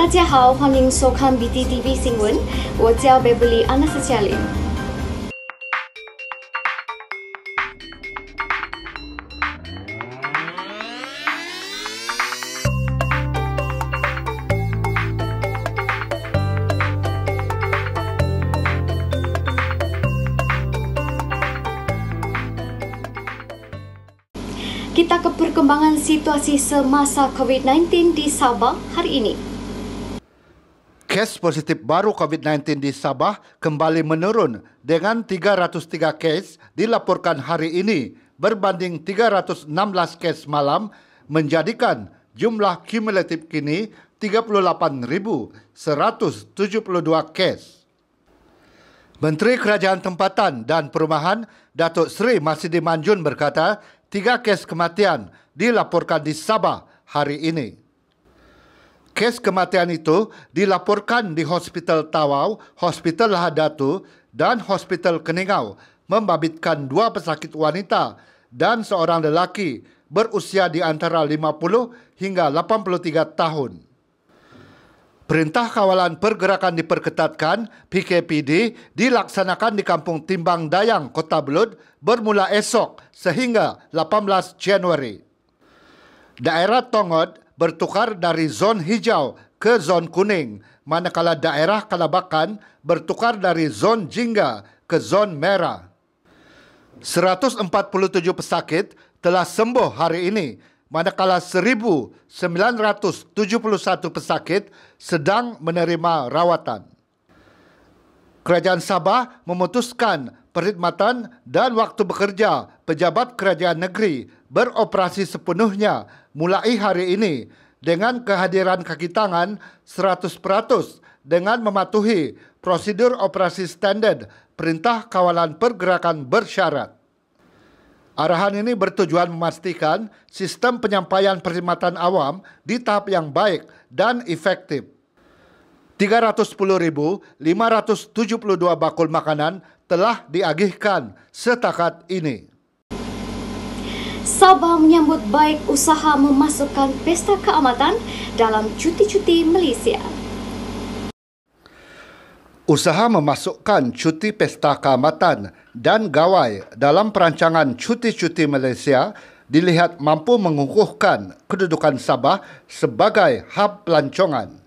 大家好，欢迎收看 B D T V 新闻，我叫 Beverly Anastasia。Kita ke perkembangan situasi semasa COVID-19 di Sabah hari ini. Kes positif baru COVID-19 di Sabah kembali menurun dengan 303 kes dilaporkan hari ini berbanding 316 kes malam menjadikan jumlah kumulatif kini 38,172 kes. Menteri Kerajaan Tempatan dan Perumahan Datuk Seri Masidi Manjun berkata, tiga kes kematian dilaporkan di Sabah hari ini kes kematian itu dilaporkan di Hospital Tawau, Hospital Lahadatu dan Hospital Keningau membabitkan dua pesakit wanita dan seorang lelaki berusia di antara 50 hingga 83 tahun. Perintah Kawalan Pergerakan Diperketatkan, PKPD, dilaksanakan di Kampung Timbang Dayang, Kota Belud bermula esok sehingga 18 Januari. Daerah Tongod, bertukar dari zon hijau ke zon kuning, manakala daerah kalabakan bertukar dari zon jingga ke zon merah. 147 pesakit telah sembuh hari ini, manakala 1,971 pesakit sedang menerima rawatan. Kerajaan Sabah memutuskan perkhidmatan dan waktu bekerja pejabat kerajaan negeri beroperasi sepenuhnya mulai hari ini dengan kehadiran kaki tangan 100% dengan mematuhi prosedur operasi standar Perintah Kawalan Pergerakan Bersyarat. Arahan ini bertujuan memastikan sistem penyampaian perkhidmatan awam di tahap yang baik dan efektif. 310.572 bakul makanan telah diagihkan setakat ini. Sabah menyambut baik usaha memasukkan Pesta Keamatan dalam cuti-cuti Malaysia. Usaha memasukkan cuti Pesta Keamatan dan gawai dalam perancangan cuti-cuti Malaysia dilihat mampu mengukuhkan kedudukan Sabah sebagai hub pelancongan.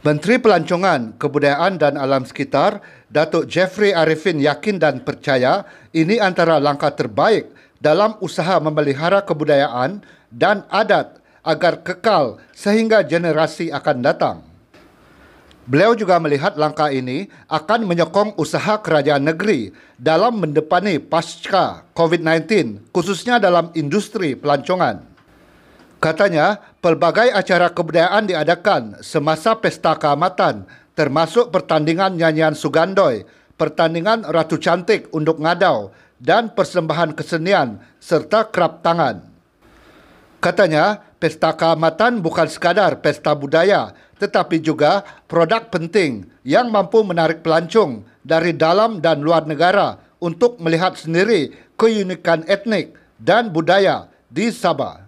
Menteri Pelancongan, Kebudayaan dan Alam Sekitar, Datuk Jeffrey Arifin yakin dan percaya ini antara langkah terbaik dalam usaha memelihara kebudayaan dan adat agar kekal sehingga generasi akan datang. Beliau juga melihat langkah ini akan menyokong usaha kerajaan negeri dalam mendepani pasca COVID-19, khususnya dalam industri pelancongan. Katanya, pelbagai acara kebudayaan diadakan semasa pesta keamatan, termasuk pertandingan nyanyian Sugandoy, pertandingan Ratu Cantik untuk Ngadau, dan persembahan kesenian serta kerap tangan. Katanya, Pesta Kaamatan bukan sekadar pesta budaya tetapi juga produk penting yang mampu menarik pelancong dari dalam dan luar negara untuk melihat sendiri keunikan etnik dan budaya di Sabah.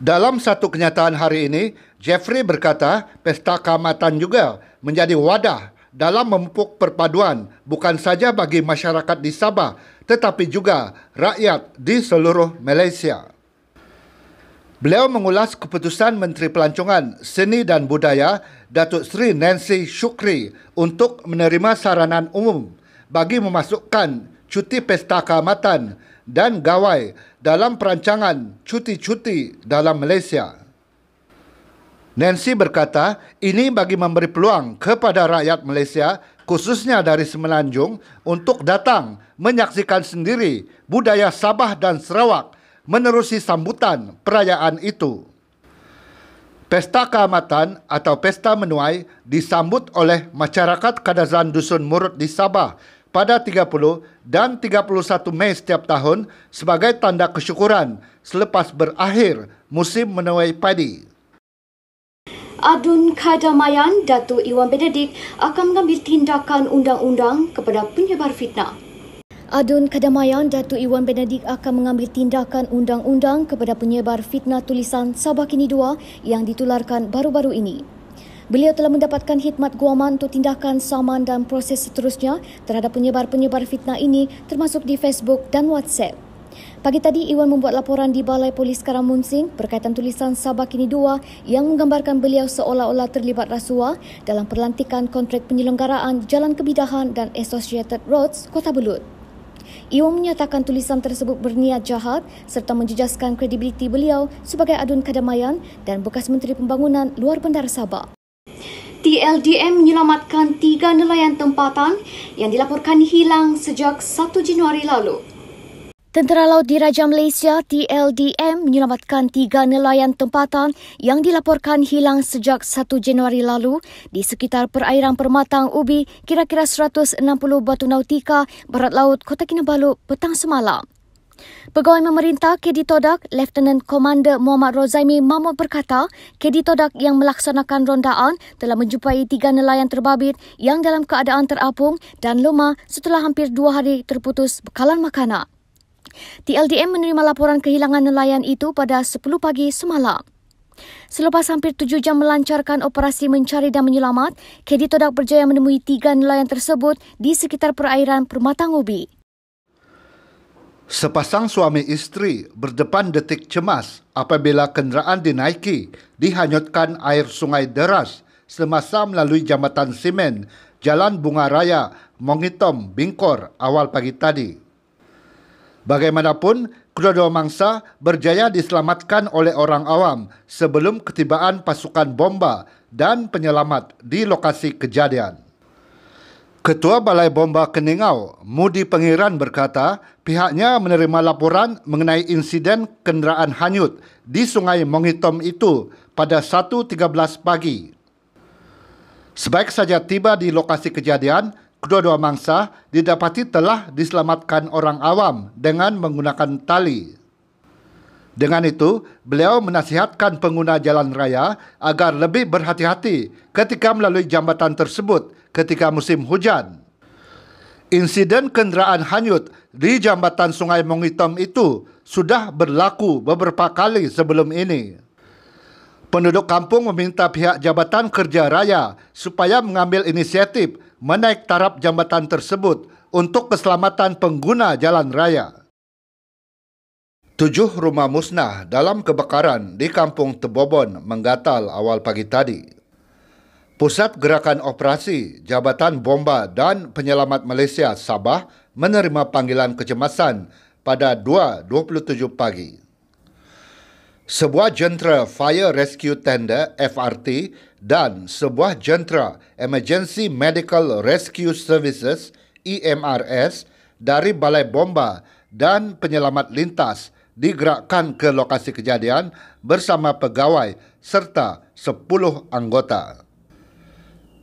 Dalam satu kenyataan hari ini, Jeffrey berkata Pesta Kaamatan juga menjadi wadah dalam memupuk perpaduan bukan saja bagi masyarakat di Sabah tetapi juga rakyat di seluruh Malaysia. Beliau mengulas keputusan Menteri Pelancongan, Seni dan Budaya Datuk Seri Nancy Shukri untuk menerima saranan umum bagi memasukkan cuti pesta kehamatan dan gawai dalam perancangan cuti-cuti dalam Malaysia. Nancy berkata, ini bagi memberi peluang kepada rakyat Malaysia, khususnya dari Semenanjung, untuk datang menyaksikan sendiri budaya Sabah dan Sarawak menerusi sambutan perayaan itu. Pesta Kehamatan atau Pesta Menuai disambut oleh masyarakat Kadazan Dusun Murut di Sabah pada 30 dan 31 Mei setiap tahun sebagai tanda kesyukuran selepas berakhir musim menuai padi. Adun Kadamayan Datu Iwan Benedict akan mengambil tindakan undang-undang kepada penyebar fitnah. Adun Kadamayan Datu Iwan Benedict akan mengambil tindakan undang-undang kepada penyebar fitnah tulisan Sabah Kini 2 yang ditularkan baru-baru ini. Beliau telah mendapatkan khidmat guaman untuk tindakan saman dan proses seterusnya terhadap penyebar-penyebar fitnah ini termasuk di Facebook dan WhatsApp. Pagi tadi, Iwan membuat laporan di Balai Polis Karamunsing berkaitan tulisan Sabah Kini 2 yang menggambarkan beliau seolah-olah terlibat rasuah dalam perlantikan kontrak penyelenggaraan Jalan Kebidahan dan Associated Roads, Kota Belud. Iwan menyatakan tulisan tersebut berniat jahat serta menjejaskan kredibiliti beliau sebagai adun kadamayan dan bekas Menteri Pembangunan Luar Bandar Sabah. TLDM menyelamatkan tiga nelayan tempatan yang dilaporkan hilang sejak 1 Januari lalu. Tentera Laut Diraja Malaysia TLDM menyelamatkan tiga nelayan tempatan yang dilaporkan hilang sejak 1 Januari lalu di sekitar perairan Permatang Ubi kira-kira 160 batu nautika barat laut Kota Kinabalu petang semalam. Pegawai Memerintah KD Todak, Lieutenant Commander Muhammad Rozaimi Mahmud berkata, KD Todak yang melaksanakan rondaan telah menjumpai tiga nelayan terbabit yang dalam keadaan terapung dan lemah setelah hampir dua hari terputus bekalan makanan. TLDM menerima laporan kehilangan nelayan itu pada 10 pagi semalam. Selepas hampir tujuh jam melancarkan operasi mencari dan menyelamat, KD Todak berjaya menemui tiga nelayan tersebut di sekitar perairan Permata Ngubi. Sepasang suami isteri berdepan detik cemas apabila kenderaan dinaiki dihanyutkan air sungai deras semasa melalui jambatan simen Jalan Bunga Raya, Mongitom, Bingkor awal pagi tadi. Bagaimanapun, kru dua mangsa berjaya diselamatkan oleh orang awam sebelum ketibaan pasukan bomba dan penyelamat di lokasi kejadian. Ketua Balai Bomba Keningau, Mudi Pengiran berkata pihaknya menerima laporan mengenai insiden kenderaan hanyut di Sungai Monghitom itu pada 1.13 pagi. Sebaik saja tiba di lokasi kejadian, kedua-dua mangsa didapati telah diselamatkan orang awam dengan menggunakan tali. Dengan itu, beliau menasihatkan pengguna jalan raya agar lebih berhati-hati ketika melalui jambatan tersebut ketika musim hujan. Insiden kenderaan hanyut di jambatan Sungai Mongitom itu sudah berlaku beberapa kali sebelum ini. Penduduk kampung meminta pihak Jabatan Kerja Raya supaya mengambil inisiatif menaik taraf jambatan tersebut untuk keselamatan pengguna jalan raya. Tujuh rumah musnah dalam kebakaran di Kampung Tebobon menggatal awal pagi tadi. Pusat Gerakan Operasi Jabatan Bomba dan Penyelamat Malaysia Sabah menerima panggilan kecemasan pada 2.27 pagi. Sebuah jentera Fire Rescue Tender FRT dan sebuah jentera Emergency Medical Rescue Services EMRS dari Balai Bomba dan Penyelamat Lintas digerakkan ke lokasi kejadian bersama pegawai serta 10 anggota.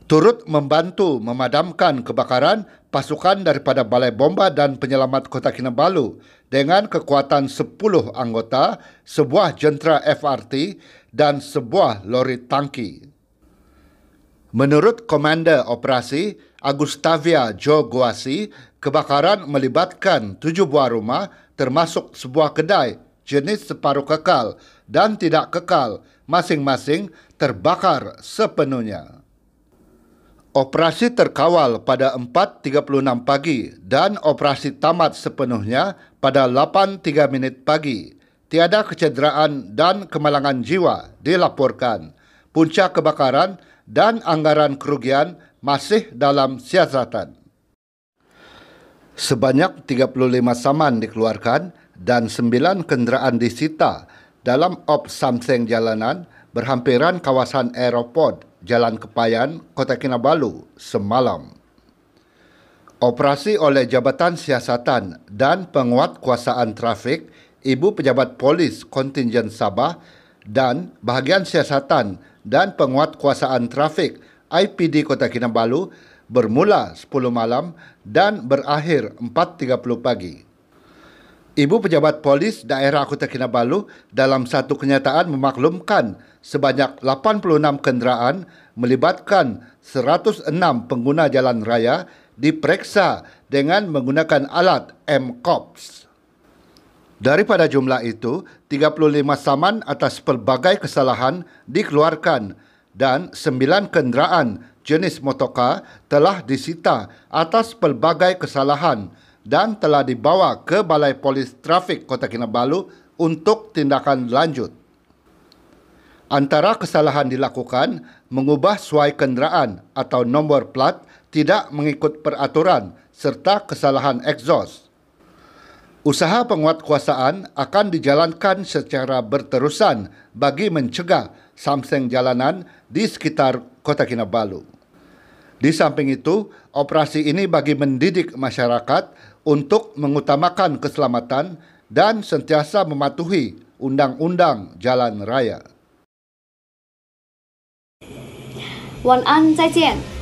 Turut membantu memadamkan kebakaran pasukan daripada Balai Bomba dan Penyelamat Kota Kinabalu dengan kekuatan 10 anggota, sebuah jentera FRT dan sebuah lori tangki. Menurut Komander Operasi Agustavia Jo Guasi, kebakaran melibatkan tujuh buah rumah termasuk sebuah kedai jenis separuh kekal dan tidak kekal masing-masing terbakar sepenuhnya. Operasi terkawal pada 4.36 pagi dan operasi tamat sepenuhnya pada 8.3 minit pagi. Tiada kecederaan dan kemalangan jiwa dilaporkan. Puncak kebakaran dan anggaran kerugian masih dalam siasatan. Sebanyak 35 saman dikeluarkan dan 9 kenderaan disita dalam op Samseng Jalanan berhampiran kawasan aeropod Jalan Kepayan, Kota Kinabalu semalam. Operasi oleh Jabatan Siasatan dan Penguat Kuasaan Trafik Ibu Pejabat Polis Kontingen Sabah dan bahagian siasatan dan penguatkuasaan trafik IPD Kota Kinabalu bermula 10 malam dan berakhir 4.30 pagi. Ibu Pejabat Polis Daerah Kota Kinabalu dalam satu kenyataan memaklumkan sebanyak 86 kenderaan melibatkan 106 pengguna jalan raya diperiksa dengan menggunakan alat M-COPS. Daripada jumlah itu, 35 saman atas pelbagai kesalahan dikeluarkan dan 9 kenderaan jenis motoka telah disita atas pelbagai kesalahan dan telah dibawa ke Balai Polis Trafik Kota Kinabalu untuk tindakan lanjut. Antara kesalahan dilakukan mengubah suai kenderaan atau nombor plat tidak mengikut peraturan serta kesalahan exhaust. Usaha penguatkuasaan akan dijalankan secara berterusan bagi mencegah samseng jalanan di sekitar Kota Kinabalu. Di samping itu, operasi ini bagi mendidik masyarakat untuk mengutamakan keselamatan dan sentiasa mematuhi undang-undang jalan raya. 晚安，再见。